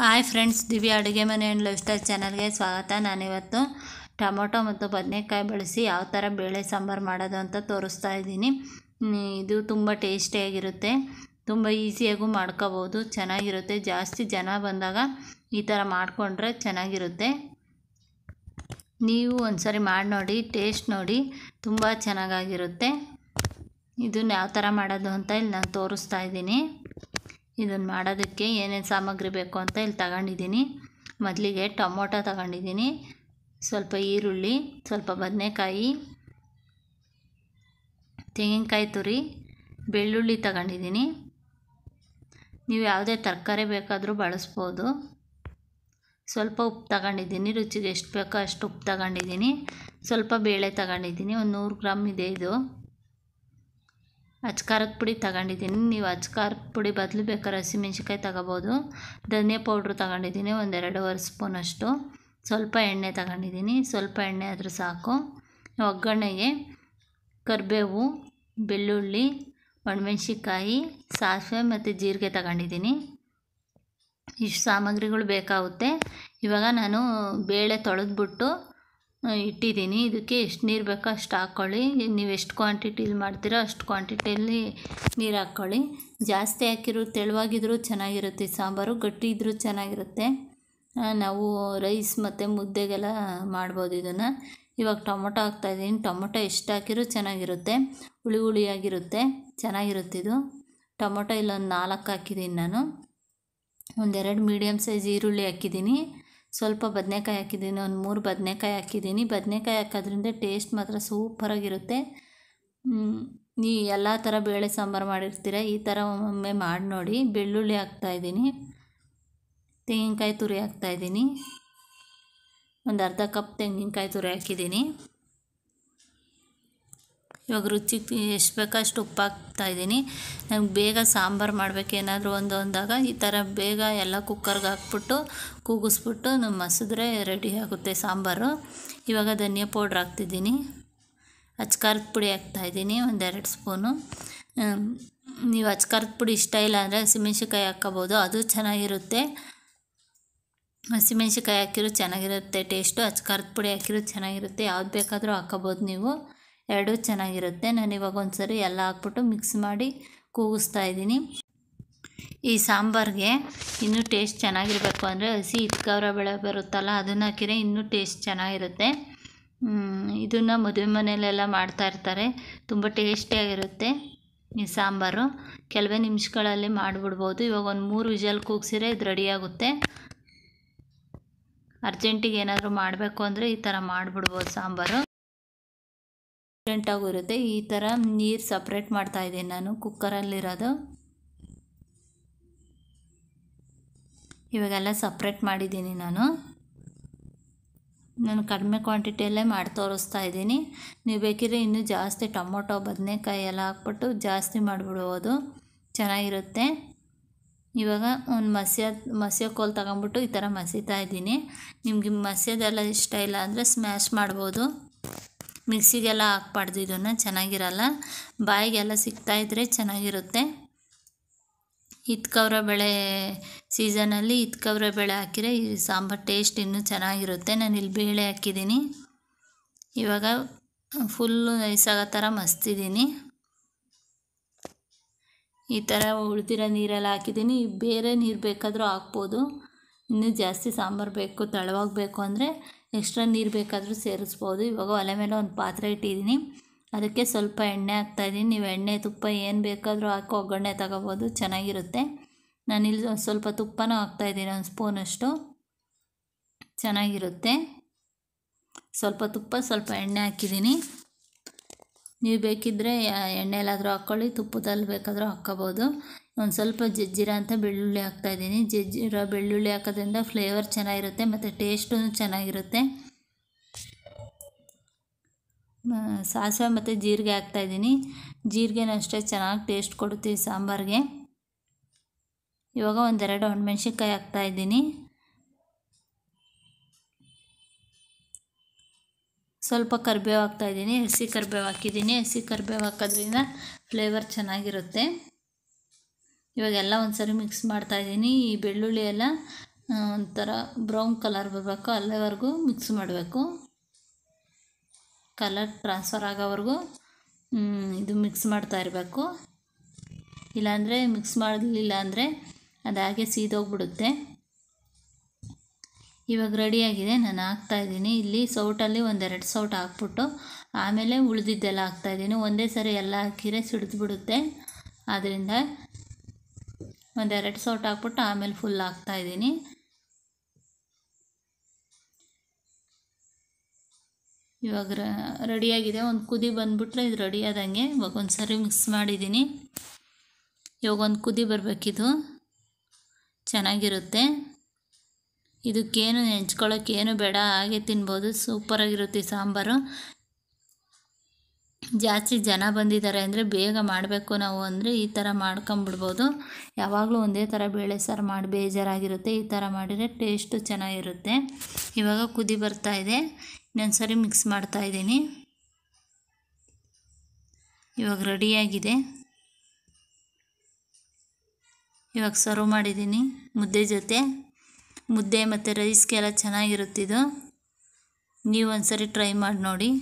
hi friends ದಿವಿ ಅಡುಗೆ ಮನೆ and life style ಚಾನಲ್ಗೆ ಸ್ವಾಗತ ನಾನಿವತ್ತು ಟೊಮೊಟೊ ಮತ್ತು ಬದನೆಕಾಯಿ ಬಳಸಿ ಯಾವ ಥರ ಬೇಳೆ ಸಾಂಬಾರು ಮಾಡೋದು ಅಂತ ತೋರಿಸ್ತಾ ಇದ್ದೀನಿ ಇದು ತುಂಬ ಟೇಸ್ಟಿಯಾಗಿರುತ್ತೆ ತುಂಬ ಈಸಿಯಾಗೂ ಮಾಡ್ಕೋಬೋದು ಚೆನ್ನಾಗಿರುತ್ತೆ ಜಾಸ್ತಿ ಜನ ಬಂದಾಗ ಈ ಥರ ಮಾಡಿಕೊಂಡ್ರೆ ಚೆನ್ನಾಗಿರುತ್ತೆ ನೀವು ಒಂದು ಸರಿ ಮಾಡಿ ನೋಡಿ ಟೇಸ್ಟ್ ನೋಡಿ ತುಂಬ ಚೆನ್ನಾಗಾಗಿರುತ್ತೆ ಇದನ್ನು ಯಾವ ಥರ ಮಾಡೋದು ಅಂತ ಇಲ್ಲಿ ನಾನು ತೋರಿಸ್ತಾ ಇದ್ದೀನಿ ಇದನ್ನು ಮಾಡೋದಕ್ಕೆ ಏನೇನು ಸಾಮಗ್ರಿ ಬೇಕು ಅಂತ ಇಲ್ಲಿ ತಗೊಂಡಿದ್ದೀನಿ ಮೊದಲಿಗೆ ಟೊಮೊಟೊ ತಗೊಂಡಿದ್ದೀನಿ ಸ್ವಲ್ಪ ಈರುಳ್ಳಿ ಸ್ವಲ್ಪ ಬದನೆಕಾಯಿ ತೆಂಗಿನಕಾಯಿ ತುರಿ ಬೆಳ್ಳುಳ್ಳಿ ತಗೊಂಡಿದ್ದೀನಿ ನೀವು ಯಾವುದೇ ತರಕಾರಿ ಬೇಕಾದರೂ ಬಳಸ್ಬೋದು ಸ್ವಲ್ಪ ಉಪ್ಪು ತಗೊಂಡಿದ್ದೀನಿ ರುಚಿಗೆ ಎಷ್ಟು ಬೇಕೋ ಅಷ್ಟು ಉಪ್ಪು ತಗೊಂಡಿದ್ದೀನಿ ಸ್ವಲ್ಪ ಬೇಳೆ ತಗೊಂಡಿದ್ದೀನಿ ಒಂದು ನೂರು ಗ್ರಾಮ್ ಇದೆ ಇದು ಅಜ್ಕಾರದ ಪುಡಿ ತಗೊಂಡಿದ್ದೀನಿ ನೀವು ಅಜ್ಕಾರದ ಪುಡಿ ಬದಲು ಬೇಕಾದ್ರೆ ಹಸಿಮೆಣ್ಸಿನ್ಕಾಯಿ ತಗೋಬೋದು ಧನಿಯಾ ಪೌಡ್ರ್ ತಗೊಂಡಿದ್ದೀನಿ ಒಂದು ಸ್ಪೂನ್ ಸ್ಪೂನಷ್ಟು ಸ್ವಲ್ಪ ಎಣ್ಣೆ ತಗೊಂಡಿದ್ದೀನಿ ಸ್ವಲ್ಪ ಎಣ್ಣೆ ಆದರೂ ಸಾಕು ಒಗ್ಗರಣೆಗೆ ಕರಿಬೇವು ಬೆಳ್ಳುಳ್ಳಿ ಒಣಮೆಣ್ಸಿಕಾಯಿ ಸಾಸಿವೆ ಮತ್ತು ಜೀರಿಗೆ ತಗೊಂಡಿದ್ದೀನಿ ಇಷ್ಟು ಸಾಮಗ್ರಿಗಳು ಬೇಕಾಗುತ್ತೆ ಇವಾಗ ನಾನು ಬೇಳೆ ತೊಳೆದ್ಬಿಟ್ಟು ಇಟ್ಟಿದ್ದೀನಿ ಇದಕ್ಕೆ ಎಷ್ಟು ನೀರು ಬೇಕೋ ಅಷ್ಟು ಹಾಕ್ಕೊಳ್ಳಿ ನೀವು ಎಷ್ಟು ಕ್ವಾಂಟಿಟಿಲಿ ಮಾಡ್ತೀರೋ ಅಷ್ಟು ಕ್ವಾಂಟಿಟಿಯಲ್ಲಿ ನೀರು ಹಾಕ್ಕೊಳ್ಳಿ ಜಾಸ್ತಿ ಹಾಕಿರೋ ತೆಳುವಾಗಿದ್ರೂ ಚೆನ್ನಾಗಿರುತ್ತೆ ಸಾಂಬಾರು ಗಟ್ಟಿ ಇದ್ದರೂ ಚೆನ್ನಾಗಿರುತ್ತೆ ನಾವು ರೈಸ್ ಮತ್ತು ಮುದ್ದೆಗೆಲ್ಲ ಮಾಡ್ಬೋದು ಇದನ್ನು ಇವಾಗ ಟೊಮೊಟೊ ಹಾಕ್ತಾಯಿದ್ದೀನಿ ಟೊಮೊಟೊ ಎಷ್ಟು ಹಾಕಿರೂ ಚೆನ್ನಾಗಿರುತ್ತೆ ಹುಳಿ ಹುಳಿಯಾಗಿರುತ್ತೆ ಚೆನ್ನಾಗಿರುತ್ತೆ ಇದು ಟೊಮೊಟೊ ಇಲ್ಲೊಂದು ನಾಲ್ಕು ಹಾಕಿದ್ದೀನಿ ನಾನು ಒಂದೆರಡು ಮೀಡಿಯಮ್ ಸೈಜ್ ಈರುಳ್ಳಿ ಹಾಕಿದ್ದೀನಿ ಸ್ವಲ್ಪ ಬದನೆಕಾಯಿ ಹಾಕಿದ್ದೀನಿ ಒಂದು ಮೂರು ಬದನೆಕಾಯಿ ಹಾಕಿದ್ದೀನಿ ಬದನೆಕಾಯಿ ಹಾಕೋದ್ರಿಂದ ಟೇಸ್ಟ್ ಮಾತ್ರ ಸೂಪರಾಗಿರುತ್ತೆ ಈ ಎಲ್ಲ ಥರ ಬೇಳೆ ಸಾಂಬಾರು ಮಾಡಿರ್ತೀರ ಈ ಥರ ಒಮ್ಮೊಮ್ಮೆ ಮಾಡಿ ನೋಡಿ ಬೆಳ್ಳುಳ್ಳಿ ಹಾಕ್ತಾಯಿದ್ದೀನಿ ತೆಂಗಿನಕಾಯಿ ತುರಿ ಹಾಕ್ತಾಯಿದ್ದೀನಿ ಒಂದು ಅರ್ಧ ಕಪ್ ತೆಂಗಿನಕಾಯಿ ತುರಿ ಹಾಕಿದ್ದೀನಿ ಇವಾಗ ರುಚಿಗೆ ಎಷ್ಟು ಬೇಕಷ್ಟು ಉಪ್ಪು ಹಾಕ್ತಾಯಿದ್ದೀನಿ ಇದ್ದೀನಿ ನನಗೆ ಬೇಗ ಸಾಂಬಾರು ಮಾಡಬೇಕೇನಾದರೂ ಒಂದು ಅಂದಾಗ ಈ ಥರ ಬೇಗ ಎಲ್ಲ ಕುಕ್ಕರ್ಗೆ ಹಾಕ್ಬಿಟ್ಟು ಕೂಗಿಸ್ಬಿಟ್ಟು ನಮ್ಮ ಮಸಿದ್ರೆ ರೆಡಿ ಆಗುತ್ತೆ ಸಾಂಬಾರು ಇವಾಗ ಧನಿಯಾ ಪೌಡ್ರ್ ಹಾಕ್ತಿದ್ದೀನಿ ಅಚ್ಕಾರದ ಪುಡಿ ಹಾಕ್ತಾಯಿದ್ದೀನಿ ಒಂದೆರಡು ಸ್ಪೂನು ನೀವು ಅಚ್ಕಾರದ ಪುಡಿ ಇಷ್ಟ ಇಲ್ಲ ಅಂದರೆ ಹಸಿಮೆಣ್ಸಿಕಾಯಿ ಹಾಕ್ಕೋಬೋದು ಅದು ಚೆನ್ನಾಗಿರುತ್ತೆ ಹಸಿಮೆಣ್ಸಿಕಾಯಿ ಹಾಕಿರೋ ಚೆನ್ನಾಗಿರುತ್ತೆ ಟೇಸ್ಟು ಅಚ್ಕಾರದ ಪುಡಿ ಹಾಕಿರೋ ಚೆನ್ನಾಗಿರುತ್ತೆ ಯಾವ್ದು ಬೇಕಾದರೂ ಹಾಕ್ಕೋಬೋದು ನೀವು ಎರಡೂ ಚೆನ್ನಾಗಿರುತ್ತೆ ನಾನು ಇವಾಗ ಒಂದು ಸರಿ ಎಲ್ಲ ಹಾಕ್ಬಿಟ್ಟು ಮಿಕ್ಸ್ ಮಾಡಿ ಕೂಗಿಸ್ತಾ ಇದ್ದೀನಿ ಈ ಸಾಂಬಾರಿಗೆ ಇನ್ನೂ ಟೇಸ್ಟ್ ಚೆನ್ನಾಗಿರಬೇಕು ಅಂದರೆ ಹಸಿ ಇತ್ಕವರ ಬೆಳೆ ಬರುತ್ತಲ್ಲ ಅದನ್ನು ಹಾಕಿದರೆ ಇನ್ನೂ ಟೇಸ್ಟ್ ಚೆನ್ನಾಗಿರುತ್ತೆ ಇದನ್ನು ಮದುವೆ ಮನೆಯಲ್ಲೆಲ್ಲ ಮಾಡ್ತಾಯಿರ್ತಾರೆ ತುಂಬ ಟೇಸ್ಟಿಯಾಗಿರುತ್ತೆ ಈ ಸಾಂಬಾರು ಕೆಲವೇ ನಿಮಿಷಗಳಲ್ಲಿ ಮಾಡಿಬಿಡ್ಬೋದು ಇವಾಗ ಒಂದು ಮೂರು ವಿಜಲ್ ಕೂಗಿಸಿದ್ರೆ ಇದು ರೆಡಿಯಾಗುತ್ತೆ ಅರ್ಜೆಂಟಿಗೆ ಏನಾದರೂ ಮಾಡಬೇಕು ಅಂದರೆ ಈ ಥರ ಮಾಡಿಬಿಡ್ಬೋದು ಸಾಂಬಾರು ಆಗಿರುತ್ತೆ ಈ ಥರ ನೀರು ಸಪ್ರೇಟ್ ಮಾಡ್ತಾ ಇದ್ದೀನಿ ನಾನು ಕುಕ್ಕರಲ್ಲಿರೋದು ಇವಾಗೆಲ್ಲ ಸಪ್ರೇಟ್ ಮಾಡಿದ್ದೀನಿ ನಾನು ನಾನು ಕಡಿಮೆ ಕ್ವಾಂಟಿಟಿಯಲ್ಲೇ ಮಾಡಿ ತೋರಿಸ್ತಾ ಇದ್ದೀನಿ ನೀವು ಬೇಕಿದ್ರೆ ಇನ್ನೂ ಜಾಸ್ತಿ ಟೊಮೊಟೊ ಬದನೆಕಾಯಿ ಎಲ್ಲ ಹಾಕ್ಬಿಟ್ಟು ಜಾಸ್ತಿ ಮಾಡಿಬಿಡ್ಬೋದು ಚೆನ್ನಾಗಿರುತ್ತೆ ಇವಾಗ ಒಂದು ಮಸ್ಯ ಮಸ್ಯ ಕೋಲ್ ತಗೊಂಬಿಟ್ಟು ಈ ಥರ ಮಸೀತಾ ಇದ್ದೀನಿ ನಿಮಗೆ ಮಸ್ಯದೆಲ್ಲ ಇಷ್ಟ ಇಲ್ಲ ಅಂದರೆ ಸ್ಮ್ಯಾಶ್ ಮಾಡ್ಬೋದು ಮಿಕ್ಸಿಗೆಲ್ಲ ಹಾಕ್ಬಾರ್ದು ಇದನ್ನು ಚೆನ್ನಾಗಿರಲ್ಲ ಬಾಯಿಗೆಲ್ಲ ಸಿಗ್ತಾಯಿದ್ರೆ ಚೆನ್ನಾಗಿರುತ್ತೆ ಇತ್ಕವ್ರ ಬೆಳೆ ಸೀಸನಲ್ಲಿ ಇತ್ಕವ್ರ ಬೆಳೆ ಹಾಕಿದರೆ ಈ ಸಾಂಬಾರು ಟೇಸ್ಟ್ ಇನ್ನೂ ಚೆನ್ನಾಗಿರುತ್ತೆ ನಾನು ಇಲ್ಲಿ ಬೇಳೆ ಹಾಕಿದ್ದೀನಿ ಇವಾಗ ಫುಲ್ಲು ನೈಸಾಗೋ ಥರ ಮಸ್ತಿದ್ದೀನಿ ಈ ಥರ ಉಳಿದಿರೋ ನೀರೆಲ್ಲ ಹಾಕಿದ್ದೀನಿ ಬೇರೆ ನೀರು ಬೇಕಾದರೂ ಹಾಕ್ಬೋದು ಇನ್ನೂ ಜಾಸ್ತಿ ಸಾಂಬಾರು ಬೇಕು ತಳವಾಗಬೇಕು ಅಂದರೆ ಎಕ್ಸ್ಟ್ರಾ ನೀರು ಬೇಕಾದರೂ ಸೇರಿಸ್ಬೋದು ಇವಾಗ ಒಲೆ ಮೇಲೆ ಒಂದು ಪಾತ್ರೆ ಇಟ್ಟಿದ್ದೀನಿ ಅದಕ್ಕೆ ಸ್ವಲ್ಪ ಎಣ್ಣೆ ಹಾಕ್ತಾಯಿದ್ದೀನಿ ನೀವು ಎಣ್ಣೆ ತುಪ್ಪ ಏನು ಬೇಕಾದರೂ ಹಾಕಿ ಒಗ್ಗರಣೆ ತಗೋಬೋದು ಚೆನ್ನಾಗಿರುತ್ತೆ ನಾನು ನಾನಿಲ್ಲಿ ಸ್ವಲ್ಪ ತುಪ್ಪನೂ ಹಾಕ್ತಾಯಿದ್ದೀನಿ ಒಂದು ಸ್ಪೂನಷ್ಟು ಚೆನ್ನಾಗಿರುತ್ತೆ ಸ್ವಲ್ಪ ತುಪ್ಪ ಸ್ವಲ್ಪ ಎಣ್ಣೆ ಹಾಕಿದ್ದೀನಿ ನೀವು ಬೇಕಿದ್ದರೆ ಎಣ್ಣೆ ಎಲ್ಲಾದರೂ ಹಾಕ್ಕೊಳ್ಳಿ ತುಪ್ಪದಲ್ಲಿ ಬೇಕಾದರೂ ಹಾಕ್ಕೋಬೋದು ಒಂದು ಸ್ವಲ್ಪ ಜಜ್ಜಿರ ಅಂತ ಬೆಳ್ಳುಳ್ಳಿ ಹಾಕ್ತಾಯಿದ್ದೀನಿ ಜಜ್ಜಿರ ಬೆಳ್ಳುಳ್ಳಿ ಹಾಕೋದ್ರಿಂದ ಫ್ಲೇವರ್ ಚೆನ್ನಾಗಿರುತ್ತೆ ಮತ್ತು ಟೇಸ್ಟೂ ಚೆನ್ನಾಗಿರುತ್ತೆ ಸಾಸಿವೆ ಮತ್ತು ಜೀರಿಗೆ ಹಾಕ್ತಾಯಿದ್ದೀನಿ ಜೀರಿಗೆನೂ ಅಷ್ಟೇ ಚೆನ್ನಾಗಿ ಟೇಸ್ಟ್ ಕೊಡುತ್ತೀವಿ ಸಾಂಬಾರಿಗೆ ಇವಾಗ ಒಂದೆರಡು ಒಣಮೆಣ್ಸಿನ್ಕಾಯಿ ಹಾಕ್ತಾಯಿದ್ದೀನಿ ಸ್ವಲ್ಪ ಕರಿಬೇವು ಹಾಕ್ತಾಯಿದ್ದೀನಿ ಹಸಿ ಕರಿಬೇವು ಹಾಕಿದ್ದೀನಿ ಹಸಿ ಕರಿಬೇವು ಹಾಕೋದ್ರಿಂದ ಫ್ಲೇವರ್ ಚೆನ್ನಾಗಿರುತ್ತೆ ಇವಾಗೆಲ್ಲ ಒಂದು ಸರಿ ಮಿಕ್ಸ್ ಮಾಡ್ತಾಯಿದ್ದೀನಿ ಈ ಬೆಳ್ಳುಳ್ಳಿ ಎಲ್ಲ ಒಂಥರ ಬ್ರೌನ್ ಕಲರ್ ಬರಬೇಕು ಅಲ್ಲೇವರೆಗೂ ಮಿಕ್ಸ್ ಮಾಡಬೇಕು ಕಲರ್ ಟ್ರಾನ್ಸ್ಫರ್ ಆಗೋವರೆಗೂ ಇದು ಮಿಕ್ಸ್ ಮಾಡ್ತಾ ಇರಬೇಕು ಇಲ್ಲಾಂದರೆ ಮಿಕ್ಸ್ ಮಾಡಲಿಲ್ಲ ಅಂದರೆ ಅದು ಹಾಗೆ ಸೀದೋಗ್ಬಿಡುತ್ತೆ ಇವಾಗ ರೆಡಿಯಾಗಿದೆ ನಾನು ಹಾಕ್ತಾಯಿದ್ದೀನಿ ಇಲ್ಲಿ ಸೌಟಲ್ಲಿ ಒಂದೆರಡು ಸೌಟ್ ಹಾಕ್ಬಿಟ್ಟು ಆಮೇಲೆ ಉಳಿದಿದ್ದೆಲ್ಲ ಹಾಕ್ತಾಯಿದ್ದೀನಿ ಒಂದೇ ಸರಿ ಎಲ್ಲ ಹಾಕಿದ್ರೆ ಸಿಡಿದ್ಬಿಡುತ್ತೆ ಆದ್ದರಿಂದ ಒಂದು ಎರಡು ಸೌಟ್ ಹಾಕ್ಬಿಟ್ಟು ಆಮೇಲೆ ಫುಲ್ ಹಾಕ್ತಾಯಿದ್ದೀನಿ ಇವಾಗ ರೆಡಿಯಾಗಿದೆ ಒಂದು ಕುದಿ ಬಂದುಬಿಟ್ರೆ ಇದು ರೆಡಿ ಆದಂಗೆ ಇವಾಗ ಒಂದು ಸರಿ ಮಿಕ್ಸ್ ಮಾಡಿದ್ದೀನಿ ಇವಾಗ ಒಂದು ಕುದಿ ಬರಬೇಕಿದು ಚೆನ್ನಾಗಿರುತ್ತೆ ಇದಕ್ಕೇನು ನೆಂಚ್ಕೊಳ್ಳೋಕ್ಕೇನು ಬೇಡ ಹಾಗೆ ತಿನ್ಬೋದು ಸೂಪರಾಗಿರುತ್ತೆ ಸಾಂಬಾರು ಜಾಸ್ತಿ ಜನ ಬಂದಿದ್ದಾರೆ ಅಂದರೆ ಬೇಗ ಮಾಡಬೇಕು ನಾವು ಅಂದರೆ ಈ ಥರ ಮಾಡ್ಕೊಂಬಿಡ್ಬೋದು ಯಾವಾಗಲೂ ಒಂದೇ ಥರ ಬೇಳೆ ಸಾರು ಮಾಡಿ ಬೇಜಾರಾಗಿರುತ್ತೆ ಈ ಥರ ಮಾಡಿದರೆ ಟೇಸ್ಟು ಚೆನ್ನಾಗಿರುತ್ತೆ ಇವಾಗ ಕುದಿ ಬರ್ತಾ ಇದೆ ಇನ್ನೊಂದು ಸರಿ ಮಿಕ್ಸ್ ಮಾಡ್ತಾಯಿದ್ದೀನಿ ಇವಾಗ ರೆಡಿಯಾಗಿದೆ ಇವಾಗ ಸರ್ವ್ ಮಾಡಿದ್ದೀನಿ ಮುದ್ದೆ ಜೊತೆ ಮುದ್ದೆ ಮತ್ತು ರೈಸ್ಗೆಲ್ಲ ಚೆನ್ನಾಗಿರುತ್ತಿದ್ದು ನೀವು ಸರಿ ಟ್ರೈ ಮಾಡಿ ನೋಡಿ